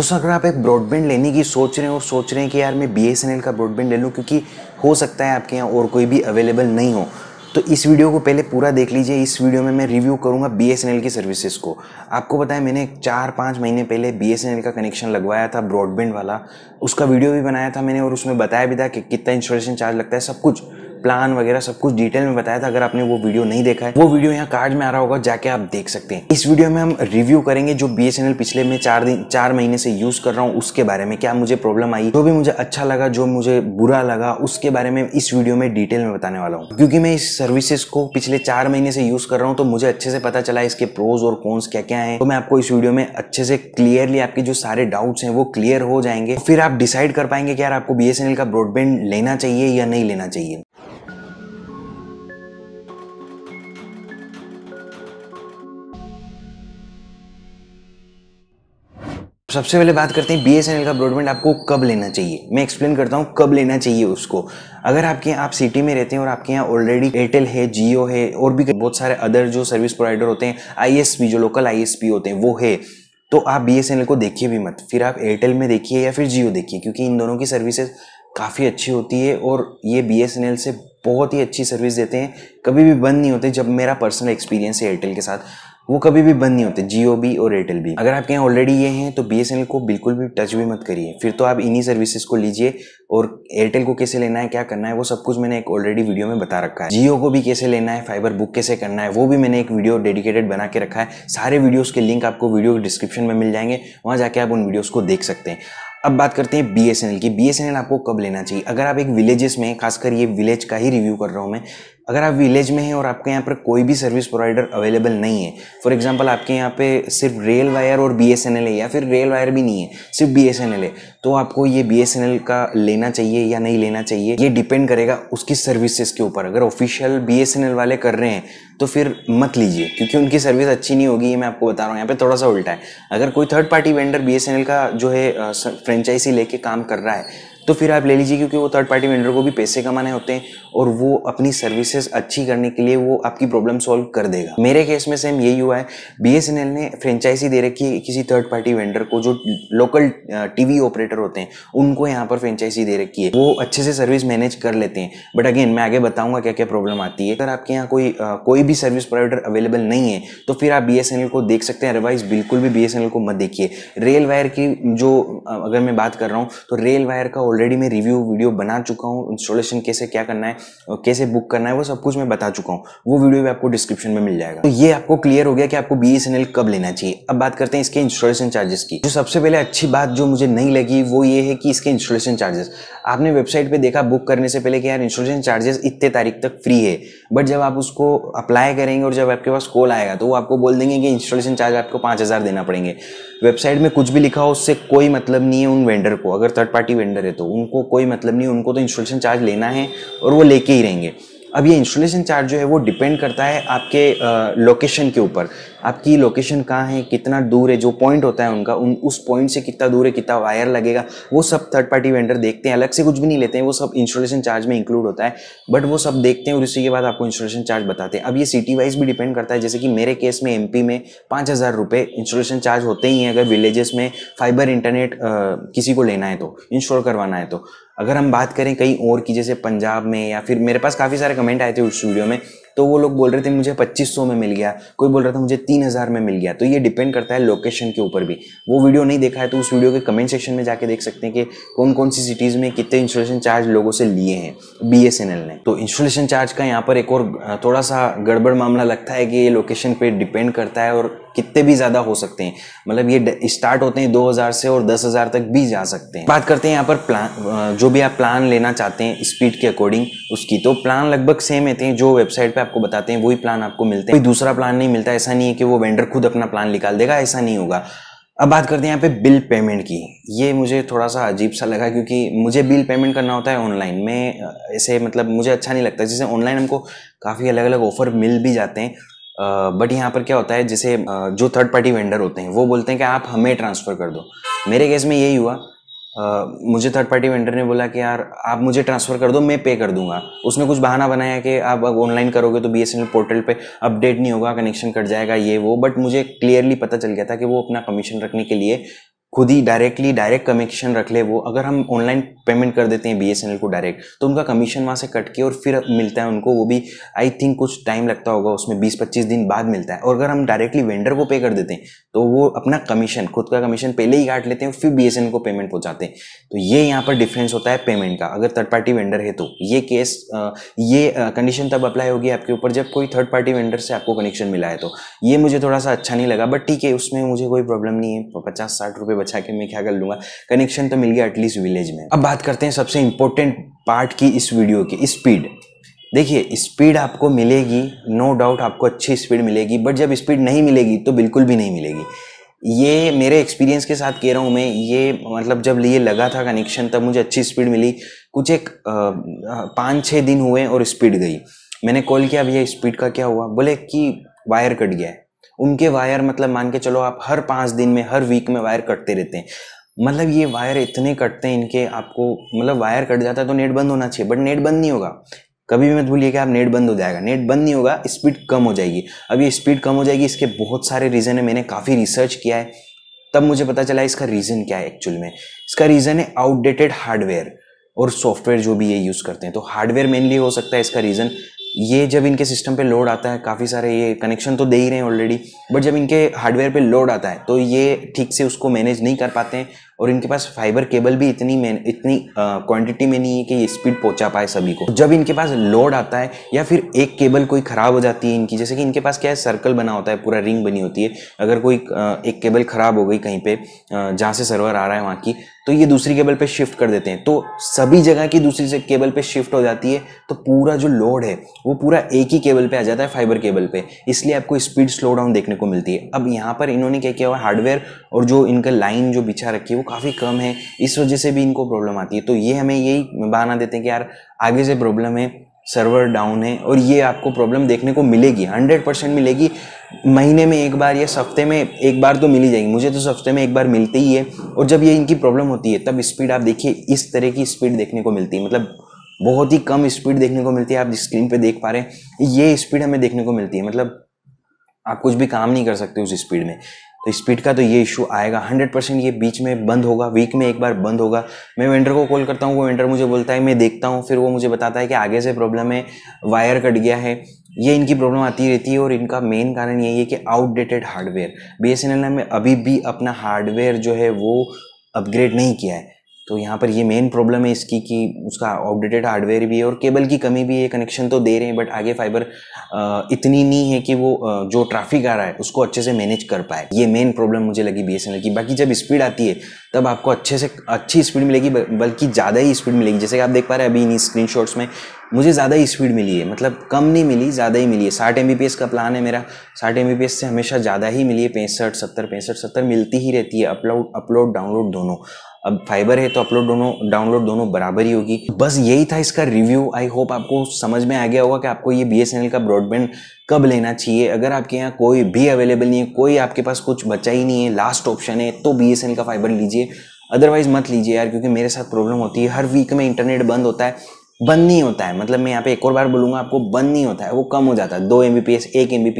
दोस्तों अगर आप एक ब्रॉडबैंड लेने की सोच रहे हैं और सोच रहे हैं कि यार मैं बी का ब्रॉडबैंड ले लूँ क्योंकि हो सकता है आपके यहाँ और कोई भी अवेलेबल नहीं हो तो इस वीडियो को पहले पूरा देख लीजिए इस वीडियो में मैं रिव्यू करूँगा बी की सर्विसेज को आपको बताया मैंने चार पाँच महीने पहले बी का कनेक्शन लगवाया था ब्रॉडबैंड वाला उसका वीडियो भी बनाया था मैंने और उसमें बताया भी था कि कितना इंस्टॉलेशन चार्ज लगता है सब कुछ प्लान वगैरह सब कुछ डिटेल में बताया था अगर आपने वो वीडियो नहीं देखा है वो वीडियो यहाँ कार्ड में आ रहा होगा जाके आप देख सकते हैं इस वीडियो में हम रिव्यू करेंगे जो बी पिछले में चार दिन चार महीने से यूज कर रहा हूँ उसके बारे में क्या मुझे प्रॉब्लम आई जो भी मुझे अच्छा लगा जो मुझे बुरा लगा उसके बारे में इस वीडियो में डिटेल में बताने वाला हूँ क्योंकि मैं इस सर्विसेज को पिछले चार महीने से यूज कर रहा हूँ तो मुझे अच्छे से पता चला इसके प्रोज और कॉन्स क्या क्या है तो मैं आपको इस वीडियो में अच्छे से क्लियरली आपके जो सारे डाउट्स हैं वो क्लियर हो जाएंगे फिर आप डिसाइड कर पाएंगे कि यार आपको बी का ब्रॉडबैंड लेना चाहिए या नहीं लेना चाहिए सबसे पहले बात करते हैं बी एस एन एल का ब्रॉडबैंड आपको कब लेना चाहिए मैं एक्सप्लेन करता हूँ कब लेना चाहिए उसको अगर आपके यहाँ आप सिटी में रहते हैं और आपके यहाँ ऑलरेडी एयरटेल है जियो है और भी बहुत सारे अदर जो सर्विस प्रोवाइडर होते हैं पी जो लोकल पी होते हैं वो है तो आप बी एस एन एल को देखिए भी मत फिर आप एयरटेल में देखिए या फिर जियो देखिए क्योंकि इन दोनों की सर्विसेज काफ़ी अच्छी होती है और ये बी एस एन एल से बहुत ही अच्छी सर्विस देते हैं कभी भी बंद नहीं होते जब मेरा पर्सनल एक्सपीरियंस है एयरटेल के साथ वो कभी भी बंद नहीं होते जियो भी और एयरटेल भी अगर आपके यहाँ ऑलरेडी ये हैं तो बी को बिल्कुल भी टच भी मत करिए फिर तो आप इन्हीं सर्विसेज को लीजिए और एयरटेल को कैसे लेना है क्या करना है वो सब कुछ मैंने एक ऑलरेडी वीडियो में बता रखा है जियो को भी कैसे लेना है फाइबर बुक कैसे करना है वो भी मैंने एक वीडियो डेडिकेटेड बना के रखा है सारे वीडियोज़ के लिंक आपको वीडियो डिस्क्रिप्शन में मिल जाएंगे वहाँ जाके आप उन वीडियोज़ को देख सकते हैं अब बात करते हैं बी की बी आपको कब लेना चाहिए अगर आप एक विलेजेस में खासकर ये विलेज का ही रिव्यू कर रहा हूँ मैं अगर आप विलेज में हैं और आपके यहाँ पर कोई भी सर्विस प्रोवाइडर अवेलेबल नहीं है फॉर एग्जांपल आपके यहाँ पे सिर्फ रेल वायर और बी है या फिर रेल वायर भी नहीं है सिर्फ बी है तो आपको ये बी का लेना चाहिए या नहीं लेना चाहिए ये डिपेंड करेगा उसकी सर्विसेज के ऊपर अगर ऑफिशियल बी वाले कर रहे हैं तो फिर मत लीजिए क्योंकि उनकी सर्विस अच्छी नहीं होगी ये मैं आपको बता रहा हूँ यहाँ पे थोड़ा सा उल्टा है अगर कोई थर्ड पार्टी वेंडर बी का जो है फ्रेंचाइजी लेके काम कर रहा है तो फिर आप ले लीजिए क्योंकि वो थर्ड पार्टी वेंडर को भी पैसे कमाने होते हैं और वो अपनी सर्विसेज अच्छी करने के लिए वो आपकी प्रॉब्लम सॉल्व कर देगा मेरे केस में सेम यही हुआ है बी ने फ्रेंचाइजी दे रखी है किसी थर्ड पार्टी वेंडर को जो लोकल टीवी ऑपरेटर होते हैं उनको यहाँ पर फ्रेंचाइजी दे रखी है वो अच्छे से सर्विस मैनेज कर लेते हैं बट अगेन मैं आगे बताऊंगा क्या क्या प्रॉब्लम आती है अगर आपके यहाँ कोई कोई भी सर्विस प्रोवाइडर अवेलेबल नहीं है तो फिर आप बी को देख सकते हैं अदरवाइज बिल्कुल भी बी को मत देखिए रेल वायर की जो अगर मैं बात कर रहा हूँ तो रेल वायर का ऑलरेडी मैं रिव्यू वीडियो बना चुका हूँ इंस्टॉलेशन कैसे क्या करना है कैसे बुक करना है वो सब कुछ मैं बता चुका हूँ वो वीडियो भी आपको डिस्क्रिप्शन में मिल जाएगा तो ये आपको क्लियर हो गया कि आपको बी कब लेना चाहिए अब बात करते हैं इसके इंस्टॉलेशन चार्जेस की जो सबसे पहले अच्छी बात जो मुझे नहीं लगी वो ये है कि इसके इंस्टॉलेशन चार्जेस आपने वेबसाइट पर देखा बुक करने से पहले कि यार इंस्टॉलेशन चार्जेस इतने तारीख तक फ्री है बट जब आप उसको अप्लाई करेंगे और जब आपके पास कॉल आएगा तो वो आपको बोल देंगे कि इंस्टॉलेशन चार्ज आपको पाँच देना पड़ेंगे वेबसाइट में कुछ भी लिखा हो उससे कोई मतलब नहीं है उन वेंडर को अगर थर्ड पार्टी वेंडर है तो तो उनको कोई मतलब नहीं उनको तो इंस्टॉलेशन चार्ज लेना है और वो लेके ही रहेंगे अब ये इंस्टॉलेशन चार्ज जो है वो डिपेंड करता है आपके लोकेशन के ऊपर आपकी लोकेशन कहाँ है कितना दूर है जो पॉइंट होता है उनका उन उस पॉइंट से कितना दूर है कितना वायर लगेगा वो सब थर्ड पार्टी वेंडर देखते हैं अलग से कुछ भी नहीं लेते हैं वो सब इंस्टॉलेशन चार्ज में इंक्लूड होता है बट वो सब देखते हैं और उसी के बाद आपको इंस्टॉलेशन चार्ज बताते हैं अब ये सिटी वाइज भी डिपेंड करता है जैसे कि मेरे केस में एम में पाँच हज़ार रुपये इंस्टॉलेशन चार्ज होते ही हैं अगर विलेजेस में फाइबर इंटरनेट किसी को लेना है तो इंस्टॉल करवाना है तो अगर हम बात करें कहीं और की जैसे पंजाब में या फिर मेरे पास काफ़ी सारे कमेंट आए थे उस वीडियो में तो वो लोग बोल रहे थे मुझे 2500 में मिल गया कोई बोल रहा था मुझे 3000 में मिल गया तो ये डिपेंड करता है लोकेशन के ऊपर भी वो वीडियो नहीं देखा है तो उस वीडियो के कमेंट सेक्शन में जाके देख सकते हैं कि कौन कौन सी सिटीज़ में कितने इंस्टॉलेशन चार्ज लोगों से लिए हैं बी ने तो इंस्टॉलेशन चार्ज का यहाँ पर एक और थोड़ा सा गड़बड़ मामला लगता है कि ये लोकेशन पर डिपेंड करता है और कितने भी ज़्यादा हो सकते हैं मतलब ये स्टार्ट होते हैं 2000 से और 10000 तक भी जा सकते हैं बात करते हैं यहाँ पर प्लान जो भी आप प्लान लेना चाहते हैं स्पीड के अकॉर्डिंग उसकी तो प्लान लगभग सेम रहते हैं जो वेबसाइट पर आपको बताते हैं वही प्लान आपको मिलते हैं कोई दूसरा प्लान नहीं मिलता ऐसा नहीं है कि वो वेंडर खुद अपना प्लान निकाल देगा ऐसा नहीं होगा अब बात करते हैं यहाँ पे बिल पेमेंट की ये मुझे थोड़ा सा अजीब सा लगा क्योंकि मुझे बिल पेमेंट करना होता है ऑनलाइन में ऐसे मतलब मुझे अच्छा नहीं लगता जैसे ऑनलाइन हमको काफ़ी अलग अलग ऑफर मिल भी जाते हैं बट यहाँ पर क्या होता है जैसे जो थर्ड पार्टी वेंडर होते हैं वो बोलते हैं कि आप हमें ट्रांसफ़र कर दो मेरे केस में यही हुआ Uh, मुझे थर्ड पार्टी वेंडर ने बोला कि यार आप मुझे ट्रांसफ़र कर दो मैं पे कर दूंगा उसने कुछ बहाना बनाया कि आप ऑनलाइन करोगे तो बी पोर्टल पे अपडेट नहीं होगा कनेक्शन कट जाएगा ये वो बट मुझे क्लियरली पता चल गया था कि वो अपना कमीशन रखने के लिए खुद ही डायरेक्टली डायरेक्ट कमीशन रख ले वो अगर हम ऑनलाइन पेमेंट कर देते हैं बी को डायरेक्ट तो उनका कमीशन वहाँ से कट के और फिर मिलता है उनको वो भी आई थिंक कुछ टाइम लगता होगा उसमें बीस पच्चीस दिन बाद मिलता है और अगर हम डायरेक्टली वेंडर को पे कर देते हैं तो वो अपना कमीशन खुद का कमीशन पहले ही काट लेते हैं फिर बी को पेमेंट पहुँचाते हैं तो ये यहाँ पर डिफरेंस होता है पेमेंट का अगर थर्ड पार्टी वेंडर है तो ये केस ये कंडीशन तब अप्लाई होगी आपके ऊपर जब कोई थर्ड पार्टी वेंडर से आपको कनेक्शन मिला है तो ये मुझे थोड़ा सा अच्छा नहीं लगा बट ठीक है उसमें मुझे कोई प्रॉब्लम नहीं है पचास साठ रुपये बचा अच्छा के मैं क्या कर लूंगा कनेक्शन तो मिल गया एटलीस्ट विलेज में अब बात करते हैं सबसे इंपॉर्टेंट पार्ट की इस वीडियो की स्पीड देखिए स्पीड आपको मिलेगी नो no डाउट आपको अच्छी स्पीड मिलेगी बट जब स्पीड नहीं मिलेगी तो बिल्कुल भी नहीं मिलेगी ये मेरे एक्सपीरियंस के साथ कह रहा हूँ मैं ये मतलब जब लिए लगा था कनेक्शन तब मुझे अच्छी स्पीड मिली कुछ एक पाँच छः दिन हुए और स्पीड गई मैंने कॉल किया भैया स्पीड का क्या हुआ बोले कि वायर कट गया है उनके वायर मतलब मान के चलो आप हर पाँच दिन में हर वीक में वायर कटते रहते हैं मतलब ये वायर इतने कटते हैं इनके आपको मतलब वायर कट जाता है तो नेट बंद होना चाहिए बट नेट बंद नहीं होगा कभी भी मत भूलिए कि आप नेट बंद हो जाएगा नेट बंद नहीं होगा स्पीड कम हो जाएगी अब ये स्पीड कम हो जाएगी इसके बहुत सारे रीज़न है मैंने काफ़ी रिसर्च किया है तब मुझे पता चला इसका रीज़न क्या है एक्चुअल में इसका रीज़न है आउटडेटेड हार्डवेयर और सॉफ्टवेयर जो भी ये यूज़ करते हैं तो हार्डवेयर मेनली हो सकता है इसका रीज़न ये जब इनके सिस्टम पे लोड आता है काफ़ी सारे ये कनेक्शन तो दे ही रहे हैं ऑलरेडी बट जब इनके हार्डवेयर पे लोड आता है तो ये ठीक से उसको मैनेज नहीं कर पाते हैं और इनके पास फाइबर केबल भी इतनी में इतनी क्वांटिटी में नहीं है कि ये स्पीड पहुंचा पाए सभी को जब इनके पास लोड आता है या फिर एक केबल कोई ख़राब हो जाती है इनकी जैसे कि इनके पास क्या है सर्कल बना होता है पूरा रिंग बनी होती है अगर कोई एक केबल ख़राब हो गई कहीं पर जहाँ से सर्वर आ रहा है वहाँ की तो ये दूसरी केबल पे शिफ्ट कर देते हैं तो सभी जगह की दूसरी से केबल पे शिफ्ट हो जाती है तो पूरा जो लोड है वो पूरा एक ही केबल पे आ जाता है फाइबर केबल पे इसलिए आपको स्पीड स्लो डाउन देखने को मिलती है अब यहाँ पर इन्होंने क्या किया हुआ हार्डवेयर और जो इनका लाइन जो बिछा रखी है वो काफ़ी कम है इस वजह से भी इनको प्रॉब्लम आती है तो ये हमें यही बहाना देते हैं कि यार आगे से प्रॉब्लम है सर्वर डाउन है और ये आपको प्रॉब्लम देखने को मिलेगी हंड्रेड परसेंट मिलेगी महीने में एक बार या हफ्ते में एक बार तो मिली जाएगी मुझे तो हफ्ते में एक बार मिलती ही है और जब ये इनकी प्रॉब्लम होती है तब स्पीड आप देखिए इस तरह की स्पीड देखने को मिलती है मतलब बहुत ही कम स्पीड देखने को मिलती है आप स्क्रीन पर देख पा रहे हैं ये स्पीड हमें देखने को मिलती है मतलब आप कुछ भी काम नहीं कर सकते उस स्पीड में तो स्पीड का तो ये इशू आएगा 100 परसेंट ये बीच में बंद होगा वीक में एक बार बंद होगा मैं वेंडर को कॉल करता हूँ वो वेंडर मुझे बोलता है मैं देखता हूँ फिर वो मुझे बताता है कि आगे से प्रॉब्लम है वायर कट गया है ये इनकी प्रॉब्लम आती रहती है और इनका मेन कारण यही है कि आउटडेटेड हार्डवेयर बी एस ने अभी भी अपना हार्डवेयर जो है वो अपग्रेड नहीं किया है तो यहाँ पर ये मेन प्रॉब्लम है इसकी कि उसका आउटडेटेड हार्डवेयर भी है और केबल की कमी भी है कनेक्शन तो दे रहे हैं बट आगे फाइबर इतनी नहीं है कि वो जो ट्रैफिक आ रहा है उसको अच्छे से मैनेज कर पाए ये मेन प्रॉब्लम मुझे लगी बी की बाकी जब स्पीड आती है तब आपको अच्छे से अच्छी स्पीड मिलेगी बल्कि ज़्यादा ही स्पीड मिलेगी जैसे कि आप देख पा रहे हैं अभी इन स्क्रीन में मुझे ज़्यादा ही स्पीड मिली है मतलब कम नहीं मिली ज़्यादा ही मिली है साठ एम का प्लान है मेरा साठ एम से हमेशा ज़्यादा ही मिली है पैंसठ सत्तर पैंसठ सत्तर मिलती ही रहती है अपलोड अपलोड डाउनलोड दोनों अब फाइबर है तो अपलोड दोनों डाउनलोड दोनों बराबर ही होगी बस यही था इसका रिव्यू आई होप आपको समझ में आ गया होगा कि आपको ये बी का ब्रॉडबैंड कब लेना चाहिए अगर आपके यहाँ कोई भी अवेलेबल नहीं है कोई आपके पास कुछ बचा ही नहीं है लास्ट ऑप्शन है तो बी का फाइबर लीजिए अदरवाइज मत लीजिए यार क्योंकि मेरे साथ प्रॉब्लम होती है हर वीक में इंटरनेट बंद होता है बंद नहीं होता है मतलब मैं यहाँ पे एक और बार बोलूँगा आपको बंद नहीं होता है वो कम हो जाता है दो एम बी एक एम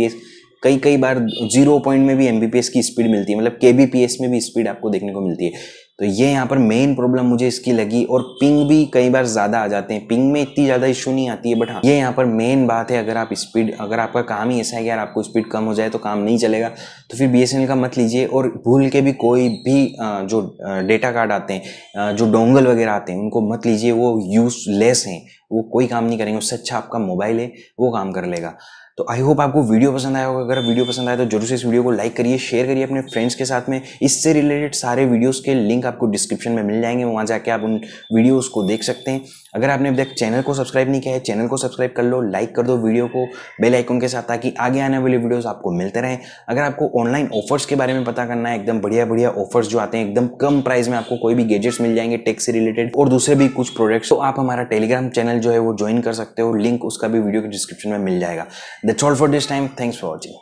कई कई बार जीरो पॉइंट में भी एम की स्पीड मिलती है मतलब के में भी स्पीड आपको देखने को मिलती है तो ये यहाँ पर मेन प्रॉब्लम मुझे इसकी लगी और पिंग भी कई बार ज़्यादा आ जाते हैं पिंग में इतनी ज़्यादा इशू नहीं आती है बट हाँ ये यहाँ पर मेन बात है अगर आप स्पीड अगर आपका काम ही ऐसा है कि यार आपको स्पीड कम हो जाए तो काम नहीं चलेगा तो फिर बी का मत लीजिए और भूल के भी कोई भी जो डेटा कार्ड आते हैं जो डोंगल वगैरह आते हैं उनको मत लीजिए वो यूज़लेस हैं वो कोई काम नहीं करेंगे उससे अच्छा आपका मोबाइल है वो काम कर लेगा तो आई होप आपको वीडियो पसंद आया होगा अगर वीडियो पसंद आया तो जरूर से इस वीडियो को लाइक करिए शेयर करिए अपने फ्रेंड्स के साथ में इससे रिलेटेड सारे वीडियोस के लिंक आपको डिस्क्रिप्शन में मिल जाएंगे वहाँ जाके आप उन वीडियोस को देख सकते हैं अगर आपने अभी तक चैनल को सब्सक्राइब नहीं किया है चैनल को सब्सक्राइब कर लो लाइक कर दो वीडियो को बेल आइकन के साथ ताकि आगे आने वाले वीडियोस आपको मिलते रहें अगर आपको ऑनलाइन ऑफर्स के बारे में पता करना है एकदम बढ़िया बढ़िया ऑफर्स जो आते हैं एकदम कम प्राइस में आपको कोई भी गैजेट्स मिल जाएंगे टेक से रिलेटेड और दूसरे भी कुछ प्रोडक्ट्स तो आप हमारा टेलीग्राम चैनल जो है वो ज्वाइन कर सकते हो लिंक उसका भी वीडियो के डिस्क्रिप्शन में मिल जाएगा that's all for this time thanks for watching